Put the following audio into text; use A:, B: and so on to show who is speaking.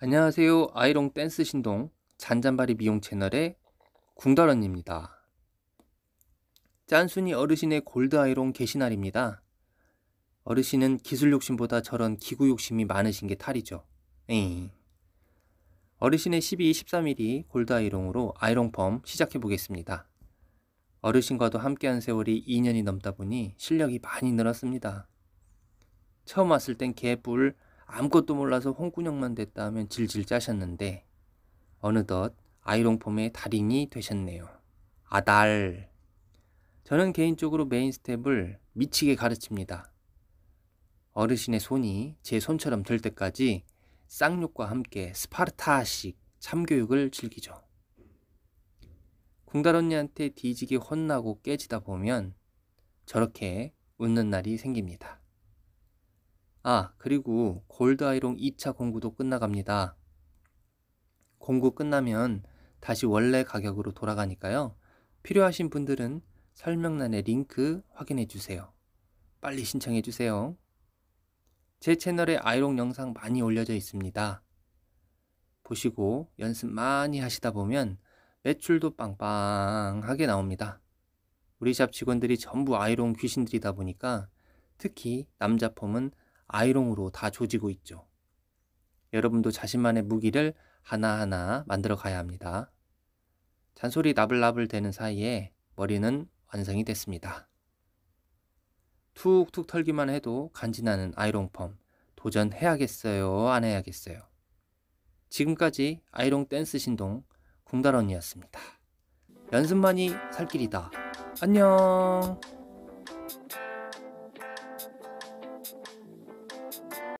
A: 안녕하세요. 아이롱 댄스 신동 잔잔바리 미용 채널의 궁다런입니다. 짠순이 어르신의 골드 아이롱 개시날입니다 어르신은 기술 욕심보다 저런 기구 욕심이 많으신 게 탈이죠. 에잉. 어르신의 12, 13일이 골드 아이롱으로 아이롱펌 시작해 보겠습니다. 어르신과도 함께한 세월이 2년이 넘다 보니 실력이 많이 늘었습니다. 처음 왔을 땐 개뿔 아무것도 몰라서 홍군형만 됐다 하면 질질 짜셨는데 어느덧 아이롱폼의 달인이 되셨네요. 아달. 저는 개인적으로 메인 스텝을 미치게 가르칩니다. 어르신의 손이 제 손처럼 들 때까지 쌍욕과 함께 스파르타식 참교육을 즐기죠. 궁달 언니한테 뒤지게 혼나고 깨지다 보면 저렇게 웃는 날이 생깁니다. 아, 그리고 골드 아이롱 2차 공구도 끝나갑니다. 공구 끝나면 다시 원래 가격으로 돌아가니까요. 필요하신 분들은 설명란에 링크 확인해 주세요. 빨리 신청해 주세요. 제 채널에 아이롱 영상 많이 올려져 있습니다. 보시고 연습 많이 하시다 보면 매출도 빵빵하게 나옵니다. 우리 샵 직원들이 전부 아이롱 귀신들이다 보니까 특히 남자 폼은 아이롱으로 다 조지고 있죠. 여러분도 자신만의 무기를 하나하나 만들어 가야 합니다. 잔소리 나불나불 되는 사이에 머리는 완성이 됐습니다. 툭툭 털기만 해도 간지나는 아이롱펌 도전해야겠어요 안 해야겠어요. 지금까지 아이롱 댄스 신동 궁다런이었습니다. 연습만이 살 길이다. 안녕